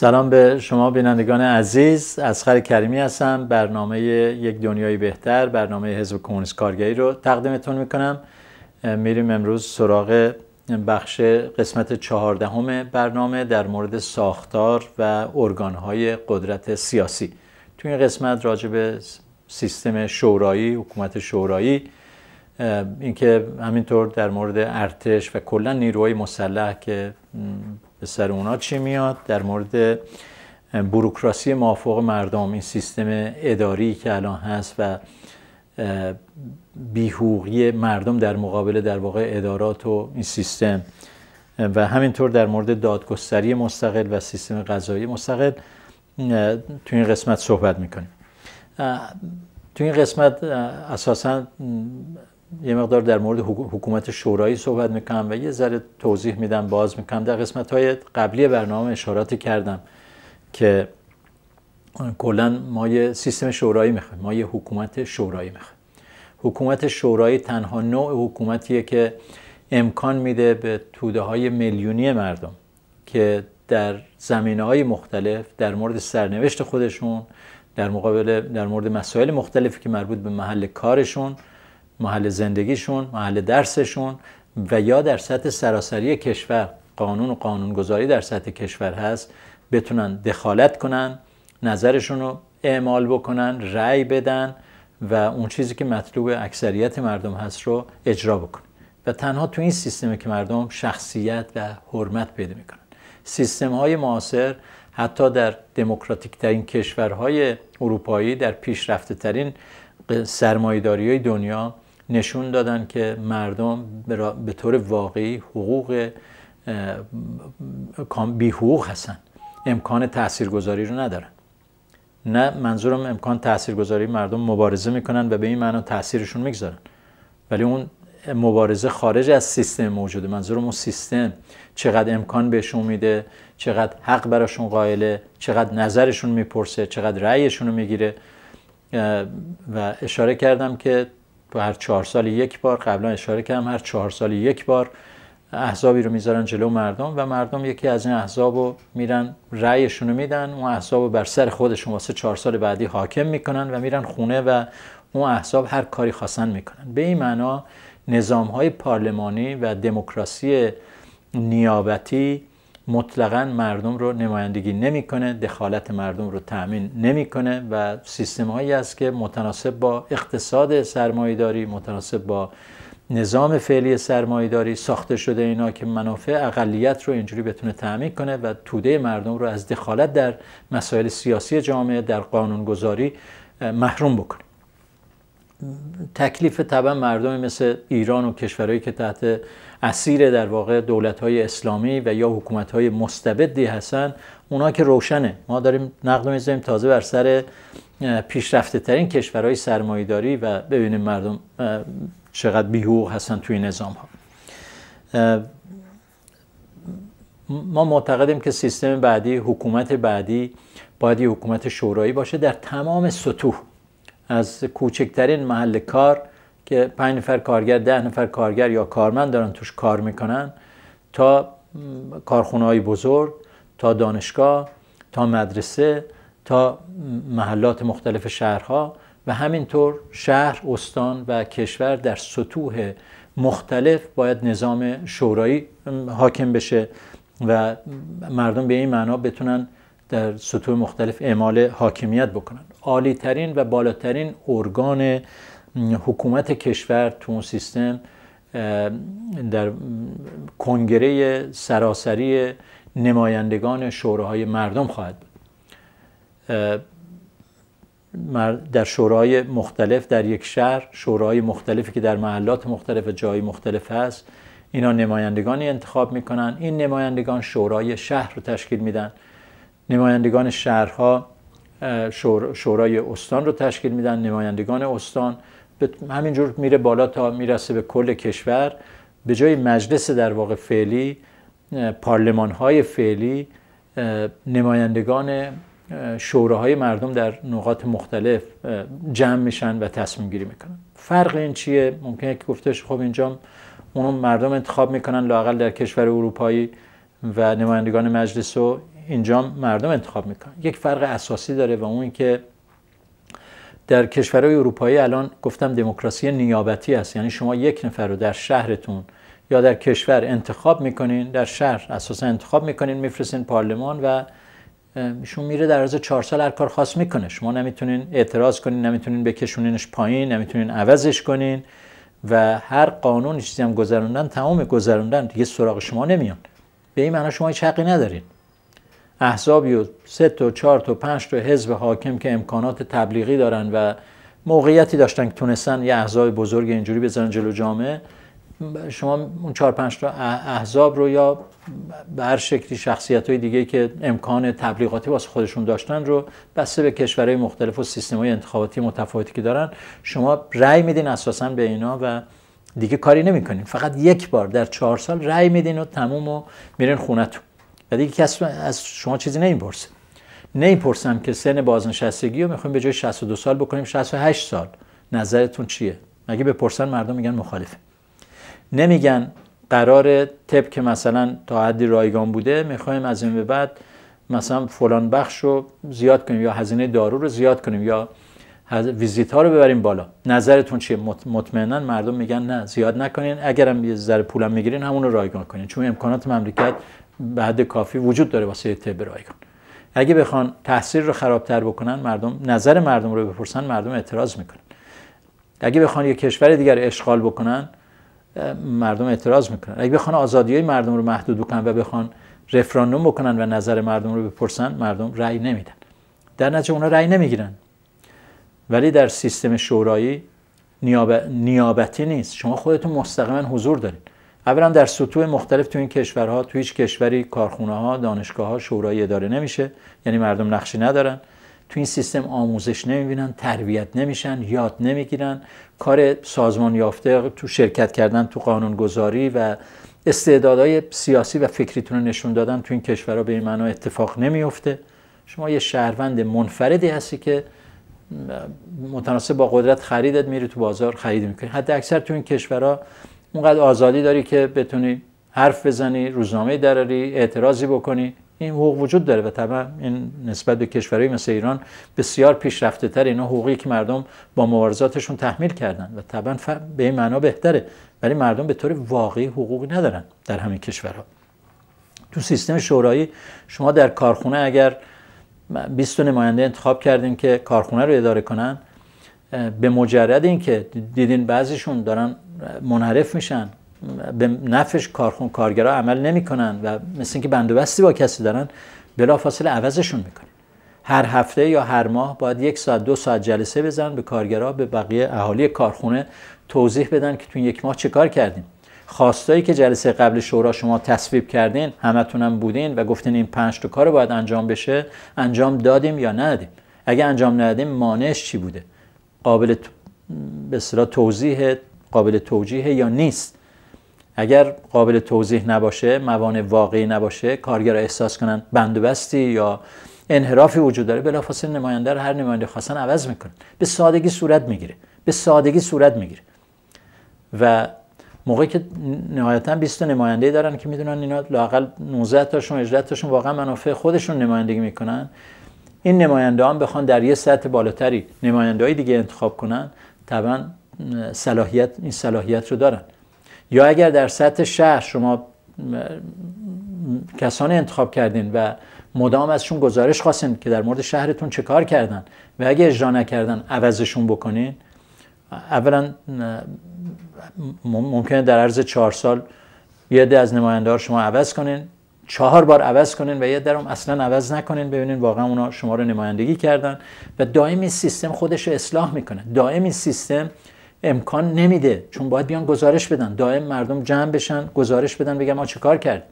سلام به شما بینندگان عزیز اسخر کریمی هستم برنامه یک دنیای بهتر برنامه حزب کمونیست کارگری رو تقدیمتون میکنم میریم امروز سراغ بخش قسمت چهاردهم برنامه در مورد ساختار و ارگانهای قدرت سیاسی تو این قسمت راجع به سیستم شورایی حکومت شورایی اینکه همینطور در مورد ارتش و کلا نیروهای مسلح که به سر اونا چی میاد در مورد بروکراسی مافوق مردم این سیستم اداری که الان هست و بیهوقی مردم در مقابل در واقع ادارات و این سیستم و همینطور در مورد دادگستری مستقل و سیستم قضایی مستقل تو این قسمت صحبت میکنیم تو این قسمت اساسا یه مقدار در مورد حکومت شورایی صحبت میکنم و یه ذره توضیح میدم باز میکنم در قسمت های قبلی برنامه اشاراتی کردم که کلا ما یه سیستم شورایی میخوایم ما یه حکومت شورایی میخوایم حکومت شورایی تنها نوع حکومتیه که امکان میده به توده های میلیونی مردم که در زمینه های مختلف در مورد سرنوشت خودشون در مقابل در مورد مسائل مختلفی که مربوط به محل کارشون محل زندگیشون محل درسشون و یا در سطح سراسری کشور قانون و قانونگذاری در سطح کشور هست بتونن دخالت کنن نظرشون رو اعمال بکنن رأی بدن و اون چیزی که مطلوب اکثریت مردم هست رو اجرا بکنن و تنها تو این سیستمه که مردم شخصیت و حرمت پیدا میکنن سیستم های معاصر حتی در دموکراتیک ترین کشورهای اروپایی در پیشرفته ترین سرمایداری های دنیا نشون دادن که مردم به طور واقعی حقوق بی حقوق هستن امکان تاثیرگذاری رو ندارن نه منظورم امکان تاثیرگذاری مردم مبارزه میکنن و به این معنا تاثیرشون میگذارن ولی اون مبارزه خارج از سیستم موجوده منظورم اون سیستم چقدر امکان بهشون میده چقدر حق براشون قائله چقدر نظرشون میپرسه چقدر رأیشون رو میگیره و اشاره کردم که هر چهار سال یک بار قبلا اشاره کردم هر چهار سال یک بار احزابی رو میذارن جلو مردم و مردم یکی از این احزاب رو میرن رأیشون رو میدن اون احزاب رو بر سر خودشون واسه چهار سال بعدی حاکم میکنن و میرن خونه و اون احزاب هر کاری خواستن میکنن به این معنا نظام های پارلمانی و دموکراسی نیابتی مطلقا مردم رو نمایندگی نمیکنه دخالت مردم رو تأمین نمیکنه و سیستم هایی است که متناسب با اقتصاد سرمایهداری متناسب با نظام فعلی سرمایهداری ساخته شده اینا که منافع اقلیت رو اینجوری بتونه تعمین کنه و توده مردم رو از دخالت در مسائل سیاسی جامعه در قانونگذاری محروم بکنه تکلیف طبعا مردم مثل ایران و کشورهایی که تحت اسیر در واقع دولت های اسلامی و یا حکومت های مستبدی هستن اونا که روشنه ما داریم نقد میزنیم تازه بر سر پیشرفته ترین کشورهای سرمایهداری و ببینیم مردم چقدر بیحقوق هستن توی نظام ها ما معتقدیم که سیستم بعدی حکومت بعدی باید حکومت شورایی باشه در تمام سطوح از کوچکترین محل کار که پنج نفر کارگر ده نفر کارگر یا کارمند دارن توش کار میکنن تا کارخونه های بزرگ تا دانشگاه تا مدرسه تا محلات مختلف شهرها و همینطور شهر، استان و کشور در سطوح مختلف باید نظام شورایی حاکم بشه و مردم به این معنا بتونن در سطوح مختلف اعمال حاکمیت بکنن عالی ترین و بالاترین ارگان حکومت کشور تو اون سیستم در کنگره سراسری نمایندگان شوراهای مردم خواهد بود در شورای مختلف در یک شهر شورای مختلفی که در محلات مختلف و جای مختلف هست اینا نمایندگانی انتخاب میکنن این نمایندگان شورای شهر رو تشکیل میدن نمایندگان شهرها شورای استان رو تشکیل میدن نمایندگان استان همینجور میره بالا تا میرسه به کل کشور به جای مجلس در واقع فعلی پارلمان های فعلی نمایندگان شوراهای مردم در نقاط مختلف جمع میشن و تصمیم گیری میکنن فرق این چیه ممکنه که گفتش خب اینجا اونو مردم انتخاب میکنن لاقل در کشور اروپایی و نمایندگان مجلس و اینجا مردم انتخاب میکنن یک فرق اساسی داره و اون که در کشورهای اروپایی الان گفتم دموکراسی نیابتی است یعنی شما یک نفر رو در شهرتون یا در کشور انتخاب میکنین در شهر اساسا انتخاب میکنین میفرستین پارلمان و ایشون میره در عرض چهار سال هر کار خاص میکنه شما نمیتونین اعتراض کنین نمیتونین بکشونینش پایین نمیتونین عوضش کنین و هر قانون چیزی هم گذروندن تمام گذروندن دیگه سراغ شما نمیان به این معنا شما هیچ حقی ندارین احزابی و سه تا چهار تا پنج تا حزب حاکم که امکانات تبلیغی دارن و موقعیتی داشتن که تونستن یه احزاب بزرگ اینجوری بزنن جلو جامعه شما اون چهار پنج تا احزاب رو یا به هر شکلی شخصیت های دیگه که امکان تبلیغاتی واسه خودشون داشتن رو بسته به کشورهای مختلف و سیستم های انتخاباتی متفاوتی که دارن شما رأی میدین اساسا به اینا و دیگه کاری نمیکنین فقط یک بار در چهار سال رأی میدین و تموم و میرین خونتون و دیگه کس از شما چیزی نمیپرسه نمیپرسم که سن بازنشستگی رو میخوایم به جای 62 سال بکنیم 68 سال نظرتون چیه مگه بپرسن مردم میگن مخالفه نمیگن قرار طب که مثلا تا حدی رایگان بوده میخوایم از این به بعد مثلا فلان بخش رو زیاد کنیم یا هزینه دارو رو زیاد کنیم یا ویزیت ها رو ببریم بالا نظرتون چیه مطمئنا مردم میگن نه زیاد نکنین اگرم یه ذره پولم میگیرین همون رو رایگان کنین چون امکانات مملکت به حد کافی وجود داره واسه طب رایگان اگه بخوان تحصیل رو خرابتر بکنن مردم نظر مردم رو بپرسن مردم اعتراض میکنن اگه بخوان یه کشور دیگر اشغال بکنن مردم اعتراض میکنن اگه بخوان آزادی های مردم رو محدود بکنن و بخوان رفراندوم بکنن و نظر مردم رو بپرسن مردم رای نمیدن در نتیجه اونا رای نمیگیرن ولی در سیستم شورایی نیابتی نیست شما خودتون مستقیما حضور دارین اولا در سطوح مختلف تو این کشورها تو هیچ کشوری کارخونه ها دانشگاه ها شورای اداره نمیشه یعنی مردم نقشی ندارن تو این سیستم آموزش نمیبینن تربیت نمیشن یاد نمیگیرن کار سازمان یافته تو شرکت کردن تو گذاری و استعدادهای سیاسی و فکریتون رو نشون دادن تو این کشورها به این معنا اتفاق نمیفته شما یه شهروند منفردی هستی که متناسب با قدرت خریدت میری تو بازار خرید میکنی حتی اکثر تو این کشورها اونقدر آزادی داری که بتونی حرف بزنی روزنامه دراری اعتراضی بکنی این حقوق وجود داره و طبعا این نسبت به کشورهای مثل ایران بسیار پیشرفته تر اینا حقوقی که مردم با مبارزاتشون تحمیل کردن و طبعا به این معنا بهتره ولی مردم به طور واقعی حقوقی ندارن در همین کشورها تو سیستم شورایی شما در کارخونه اگر 20 نماینده انتخاب کردیم که کارخونه رو اداره کنن به مجرد اینکه دیدین بعضیشون دارن منحرف میشن به نفش کارخون کارگرا عمل نمیکنن و مثل اینکه بندوبستی با کسی دارن بلافاصله عوضشون میکنن هر هفته یا هر ماه باید یک ساعت دو ساعت جلسه بزنن به کارگرا به بقیه اهالی کارخونه توضیح بدن که تو یک ماه چه کار کردیم خواستایی که جلسه قبل شورا شما تصویب کردین همتونم بودین و گفتین این پنج تا کار باید انجام بشه انجام دادیم یا ندادیم اگه انجام ندادیم مانعش چی بوده قابل به اصطلاح توضیح قابل توجیه یا نیست اگر قابل توضیح نباشه موانع واقعی نباشه کارگر احساس کنن بندوبستی یا انحرافی وجود داره بلافاصله نماینده رو هر نماینده خواستن عوض میکنن به سادگی صورت میگیره به سادگی صورت میگیره و موقعی که نهایتا 20 نماینده دارن که میدونن اینا لاقل 19 تاشون 18 تاشون واقعا منافع خودشون نمایندگی میکنن این نماینده هم بخوان در یه سطح بالاتری نماینده دیگه انتخاب کنن طبعا صلاحیت این صلاحیت رو دارن یا اگر در سطح شهر شما کسانی انتخاب کردین و مدام ازشون گزارش خواستین که در مورد شهرتون چه کار کردن و اگه اجرا نکردن عوضشون بکنین اولا ممکنه در عرض چهار سال یه از نماینده شما عوض کنین چهار بار عوض کنین و یه درم اصلا عوض نکنین ببینین واقعا اونا شما رو نمایندگی کردن و دائم این سیستم خودش رو اصلاح میکنه دائم این سیستم امکان نمیده چون باید بیان گزارش بدن دائم مردم جمع بشن گزارش بدن بگن ما کار کرد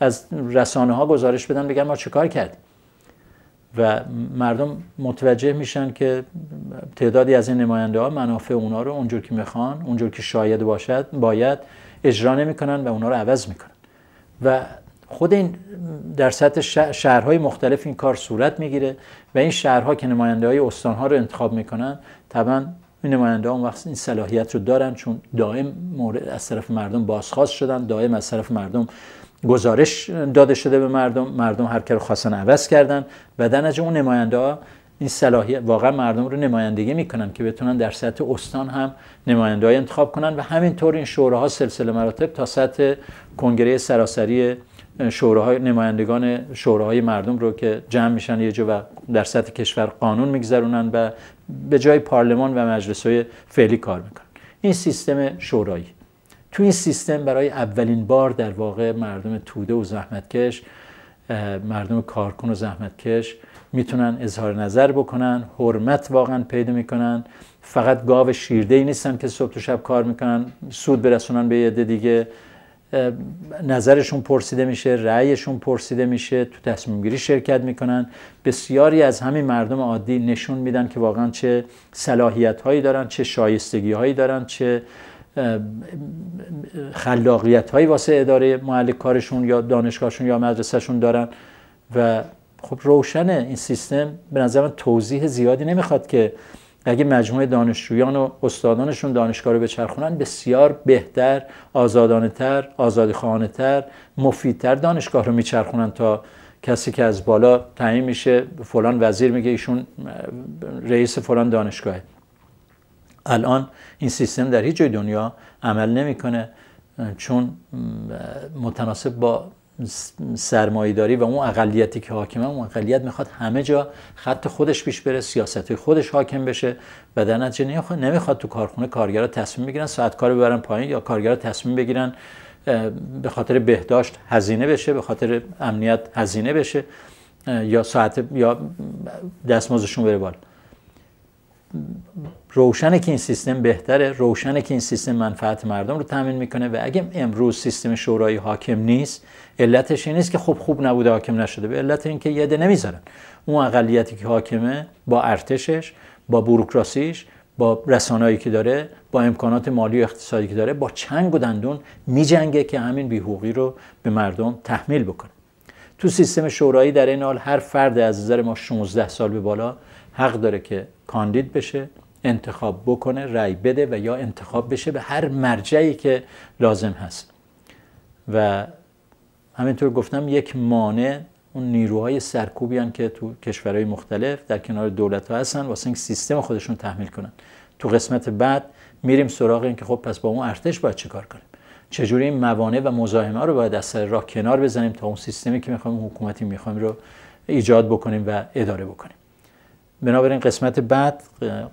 از رسانه ها گزارش بدن بگن ما کار کردیم و مردم متوجه میشن که تعدادی از این نماینده ها منافع اونا رو اونجور که میخوان اونجور که شاید باشد باید اجرا نمیکنن و اونا رو عوض میکنن و خود این در سطح شهرهای مختلف این کار صورت میگیره و این شهرها که نماینده های استانها رو انتخاب میکنن طبعا این نماینده ها وقت این صلاحیت رو دارن چون دائم مورد از طرف مردم بازخواست شدن دائم از طرف مردم گزارش داده شده به مردم مردم هر کار خواستن عوض کردن و در اون نماینده ها این صلاحیت واقعا مردم رو نمایندگی میکنن که بتونن در سطح استان هم نماینده های انتخاب کنن و همینطور این شوراها سلسله مراتب تا سطح کنگره سراسری شوراهای نمایندگان شوراهای مردم رو که جمع میشن یه جا و در سطح کشور قانون میگذرونن و به جای پارلمان و مجلس های فعلی کار میکنن این سیستم شورایی تو این سیستم برای اولین بار در واقع مردم توده و زحمتکش مردم کارکن و زحمتکش میتونن اظهار نظر بکنن حرمت واقعا پیدا میکنن فقط گاو شیرده ای نیستن که صبح تا شب کار میکنن سود برسونن به یده دیگه نظرشون پرسیده میشه رأیشون پرسیده میشه تو تصمیم گیری شرکت میکنن بسیاری از همین مردم عادی نشون میدن که واقعا چه صلاحیت هایی دارن چه شایستگی هایی دارن چه خلاقیت هایی واسه اداره محل کارشون یا دانشگاهشون یا مدرسهشون دارن و خب روشنه این سیستم به نظر من توضیح زیادی نمیخواد که اگه مجموعه دانشجویان و استادانشون دانشگاه رو بچرخونن بسیار بهتر، آزادانه تر، تر، مفیدتر دانشگاه رو میچرخونن تا کسی که از بالا تعیین میشه فلان وزیر میگه ایشون رئیس فلان دانشگاهه الان این سیستم در هیچ جای دنیا عمل نمیکنه چون متناسب با سرمایهداری و اون اقلیتی که حاکمه اون اقلیت میخواد همه جا خط خودش پیش بره سیاست خودش حاکم بشه و در نتیجه نمیخواد تو کارخونه کارگرا تصمیم بگیرن ساعت کار ببرن پایین یا کارگرا تصمیم بگیرن به خاطر بهداشت هزینه بشه به خاطر امنیت هزینه بشه یا ساعت یا دستمزدشون بره بالا روشنه که این سیستم بهتره روشنه که این سیستم منفعت مردم رو تامین میکنه و اگه امروز سیستم شورایی حاکم نیست علتش این نیست که خوب خوب نبوده حاکم نشده به علت اینکه یده نمیذارن اون اقلیتی که حاکمه با ارتشش با بوروکراسیش با رسانه‌ای که داره با امکانات مالی و اقتصادی که داره با چنگ و دندون میجنگه که همین بیحقوقی رو به مردم تحمیل بکنه تو سیستم شورایی در این حال هر فرد از نظر ما 16 سال به بالا حق داره که کاندید بشه انتخاب بکنه رأی بده و یا انتخاب بشه به هر مرجعی که لازم هست و همینطور گفتم یک مانع اون نیروهای سرکوبی هن که تو کشورهای مختلف در کنار دولت ها هستن واسه اینکه سیستم خودشون تحمیل کنن تو قسمت بعد میریم سراغ این که خب پس با اون ارتش باید کار کنیم چجوری این موانع و مزاحمه رو باید از سر راه کنار بزنیم تا اون سیستمی که میخوایم حکومتی میخوایم رو ایجاد بکنیم و اداره بکنیم بنابراین قسمت بعد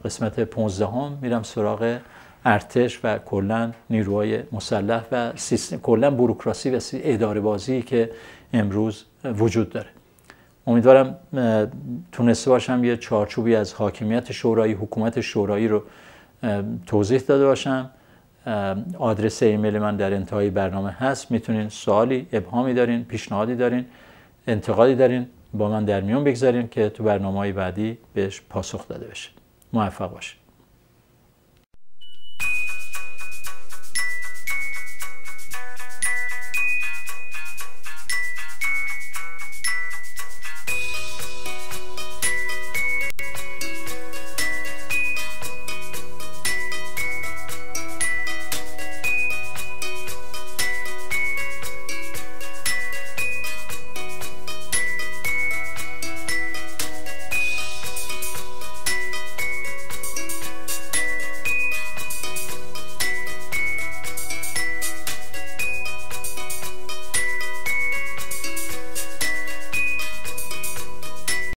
قسمت 15 هم میرم سراغ ارتش و کلا نیروهای مسلح و سیستم کلا بوروکراسی و اداره بازی که امروز وجود داره امیدوارم تونسته باشم یه چارچوبی از حاکمیت شورایی حکومت شورایی رو توضیح داده باشم آدرس ایمیل من در انتهای برنامه هست میتونین سوالی ابهامی دارین پیشنهادی دارین انتقادی دارین با من در میان بگذاریم که تو برنامه بعدی بهش پاسخ داده بشه موفق باشید